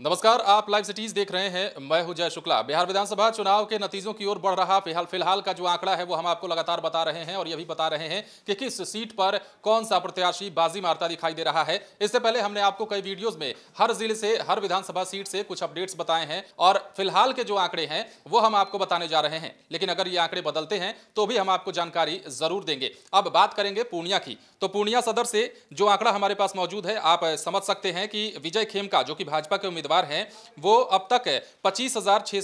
नमस्कार आप live cities देख रहे हैं मैं हूं जय शुक्ला बिहार विधानसभा चुनाव के नतीजों की ओर बढ़ रहा फिलहाल फिलहाल का जो आंकड़ा है वो हम आपको लगातार बता रहे हैं और ये भी बता रहे हैं कि किस सीट पर कौन सा प्रत्याशी बाजी मारता दिखाई दे रहा है इससे पहले हमने आपको कई वीडियोस में हर जिले से हर विधानसभा सीट से कुछ अपडेट्स बताए हैं और फिलहाल के जो आंकड़े हैं वो हम आपको बताने जा रहे हैं लेकिन अगर ये आंकड़े बदलते हैं तो भी हम आपको जानकारी जरूर देंगे अब बात करेंगे पूर्णिया की तो पूर्णिया सदर से जो आंकड़ा हमारे पास मौजूद है आप समझ सकते हैं कि विजय खेमका जो कि भाजपा के उम्मीदवार उम्मीदवार हैं वो अब तक पच्चीस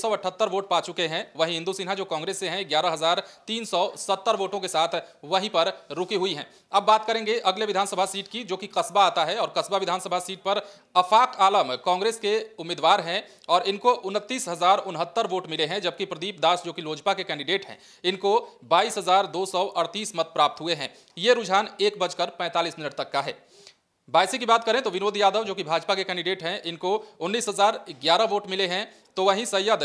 वोट पा चुके हैं वहीं इंदू सिन्हा जो कांग्रेस से हैं ग्यारह वोटों के साथ वहीं पर रुकी हुई हैं अब बात करेंगे अगले विधानसभा सीट की जो कि कस्बा आता है और कस्बा विधानसभा सीट पर अफाक आलम कांग्रेस के उम्मीदवार हैं और इनको उनतीस वोट मिले हैं जबकि प्रदीप दास जो कि लोजपा के कैंडिडेट हैं इनको बाईस मत प्राप्त हुए हैं ये रुझान एक बजकर पैंतालीस मिनट तक का है बायसी की बात करें तो विनोद यादव जो कि भाजपा के कैंडिडेट हैं इनको 19,011 वोट मिले हैं तो वहीं सैयद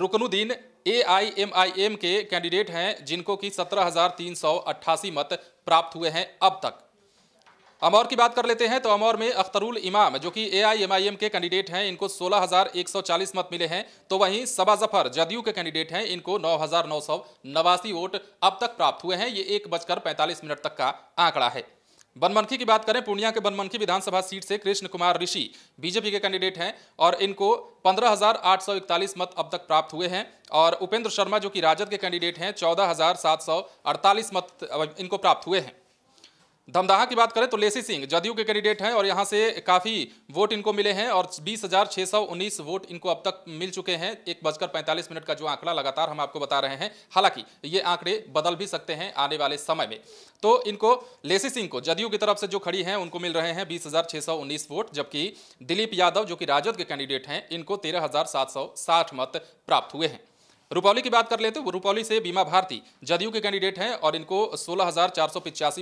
रुकनुद्दीन एआईएमआईएम के कैंडिडेट हैं जिनको कि 17,388 मत प्राप्त हुए हैं अब तक अमौर की बात कर लेते हैं तो अमौर में अख्तरुल इमाम जो कि एआईएमआईएम के कैंडिडेट हैं इनको 16,140 मत मिले हैं तो वहीं सबा जफर जदयू के कैंडिडेट हैं इनको नौ वोट अब तक प्राप्त हुए हैं ये एक बजकर पैंतालीस मिनट तक का आंकड़ा है बनमनखी की बात करें पूर्णिया के बनमनखी विधानसभा सीट से कृष्ण कुमार ऋषि बीजेपी के कैंडिडेट हैं और इनको 15,841 मत अब तक प्राप्त हुए हैं और उपेंद्र शर्मा जो कि राजद के कैंडिडेट हैं 14,748 मत इनको प्राप्त हुए हैं धमदाहा की बात करें तो लेसी सिंह जदयू के कैंडिडेट हैं और यहां से काफ़ी वोट इनको मिले हैं और बीस हजार छः सौ उन्नीस वोट इनको अब तक मिल चुके हैं एक बजकर पैंतालीस मिनट का जो आंकड़ा लगातार हम आपको बता रहे हैं हालांकि ये आंकड़े बदल भी सकते हैं आने वाले समय में तो इनको लेसी सिंह को जदयू की तरफ से जो खड़ी हैं उनको मिल रहे हैं बीस हजार छः सौ उन्नीस वोट जबकि दिलीप यादव जो कि राजद के कैंडिडेट हैं इनको तेरह हजार सात सौ साठ मत प्राप्त हुए हैं रूपौली की बात कर लेते हैं रूपौली से बीमा भारती जदयू के कैंडिडेट हैं और इनको सोलह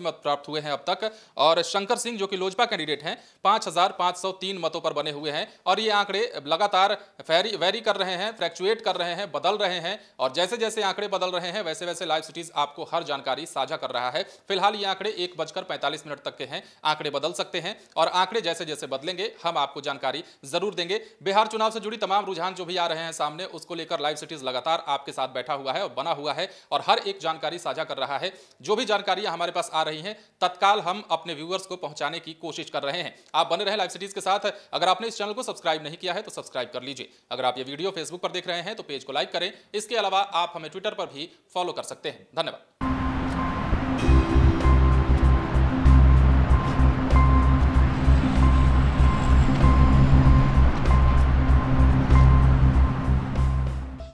मत प्राप्त हुए हैं अब तक और शंकर सिंह जो कि लोजपा कैंडिडेट हैं 5,503 मतों पर बने हुए हैं और ये आंकड़े लगातार फैरी वैरी कर रहे हैं फ्रैक्चुएट कर रहे हैं बदल रहे हैं और जैसे जैसे आंकड़े बदल रहे हैं वैसे वैसे लाइव सिटीज आपको हर जानकारी साझा कर रहा है फिलहाल ये आंकड़े एक बजकर पैंतालीस मिनट तक के हैं आंकड़े बदल सकते हैं और आंकड़े जैसे जैसे बदलेंगे हम आपको जानकारी जरूर देंगे बिहार चुनाव से जुड़ी तमाम रुझान जो भी आ रहे हैं सामने उसको लेकर लाइव सिटीज लगातार लगातार आपके साथ बैठा हुआ है और बना हुआ है और हर एक जानकारी साझा कर रहा है जो भी जानकारियां हमारे पास आ रही हैं तत्काल हम अपने व्यूअर्स को पहुंचाने की कोशिश कर रहे हैं आप बने रहे लाइव सिटीज के साथ अगर आपने इस चैनल को सब्सक्राइब नहीं किया है तो सब्सक्राइब कर लीजिए अगर आप ये वीडियो फेसबुक पर देख रहे हैं तो पेज को लाइक करें इसके अलावा आप हमें ट्विटर पर भी फॉलो कर सकते हैं धन्यवाद